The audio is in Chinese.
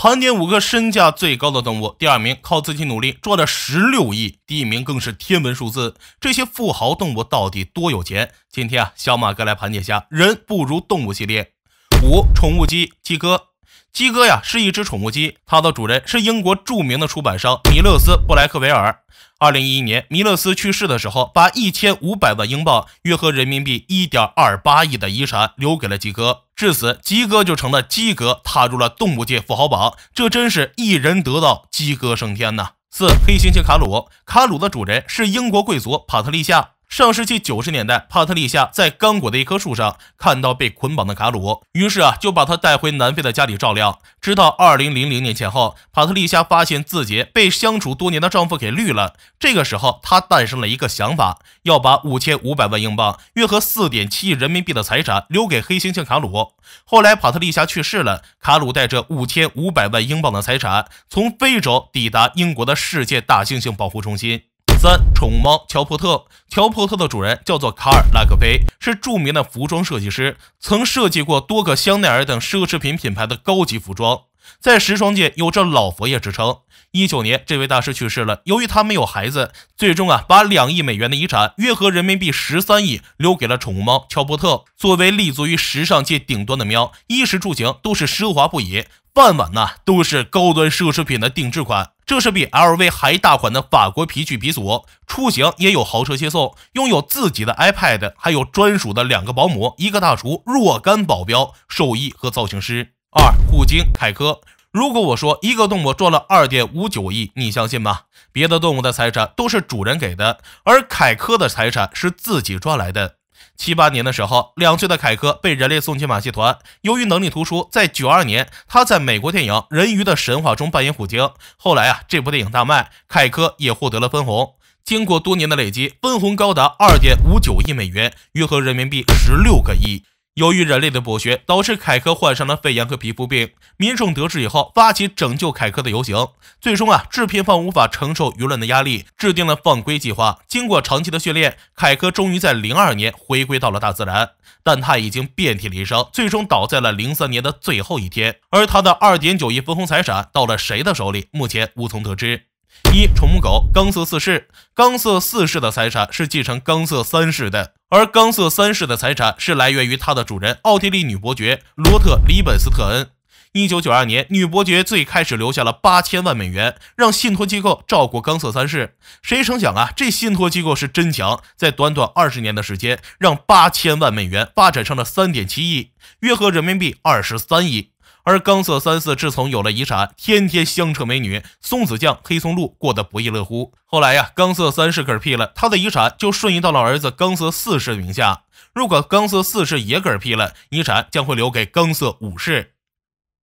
盘点五个身价最高的动物，第二名靠自己努力赚了十六亿，第一名更是天文数字。这些富豪动物到底多有钱？今天啊，小马哥来盘点下人不如动物系列。五，宠物鸡，鸡哥。鸡哥呀，是一只宠物鸡，它的主人是英国著名的出版商米勒斯·布莱克维尔。二零一一年，米勒斯去世的时候，把一千五百万英镑（约合人民币一点二八亿）的遗产留给了鸡哥。至此，鸡哥就成了鸡哥，踏入了动物界富豪榜。这真是一人得道，鸡哥升天呐！四黑猩猩卡鲁，卡鲁的主人是英国贵族帕特丽夏。上世纪九十年代，帕特丽夏在刚果的一棵树上看到被捆绑的卡鲁，于是啊，就把他带回南非的家里照料，直到二零零零年前后，帕特丽夏发现自己被相处多年的丈夫给绿了。这个时候，她诞生了一个想法，要把五千五百万英镑，约合四点七亿人民币的财产留给黑猩猩卡鲁。后来，帕特丽夏去世了，卡鲁带着五千五百万英镑的财产从非洲抵达英国的世界大猩猩保护中心。三宠物猫乔伯特，乔伯特的主人叫做卡尔拉格菲，是著名的服装设计师，曾设计过多个香奈儿等奢侈品品牌的高级服装。在时装界有着“老佛爷”之称。一九年，这位大师去世了。由于他没有孩子，最终啊，把两亿美元的遗产（约合人民币十三亿）留给了宠物猫乔伯特。作为立足于时尚界顶端的喵，衣食住行都是奢华不已。饭碗呢，都是高端奢侈品的定制款。这是比 LV 还大款的法国皮具鼻祖。出行也有豪车接送，拥有自己的 iPad，还有专属的两个保姆、一个大厨、若干保镖、兽医和造型师。二虎鲸凯科，如果我说一个动物赚了二点五九亿，你相信吗？别的动物的财产都是主人给的，而凯科的财产是自己赚来的。七八年的时候，两岁的凯科被人类送进马戏团。由于能力突出，在九二年他在美国电影《人鱼的神话》中扮演虎鲸。后来啊，这部电影大卖，凯科也获得了分红。经过多年的累积，分红高达二点五九亿美元，约合人民币十六个亿。由于人类的剥削，导致凯克患上了肺炎和皮肤病。民众得知以后，发起拯救凯克的游行。最终啊，制片方无法承受舆论的压力，制定了放归计划。经过长期的训练，凯克终于在零二年回归到了大自然，但他已经遍体鳞伤，最终倒在了零三年的最后一天。而他的二点九亿分红财产到了谁的手里，目前无从得知。一宠物狗冈瑟四世，冈瑟四世的财产是继承冈瑟三世的，而冈瑟三世的财产是来源于他的主人奥地利女伯爵罗特里本斯特恩。一九九二年，女伯爵最开始留下了八千万美元，让信托机构照顾冈瑟三世。谁成想啊，这信托机构是真强，在短短二十年的时间，让八千万美元发展成了三点七亿，约合人民币二十三亿。而冈瑟三世自从有了遗产，天天香车美女、松子酱、黑松露，过得不亦乐乎。后来呀，冈瑟三世嗝屁了，他的遗产就瞬移到了儿子冈瑟四世的名下。如果冈瑟四世也嗝屁了，遗产将会留给冈瑟五世。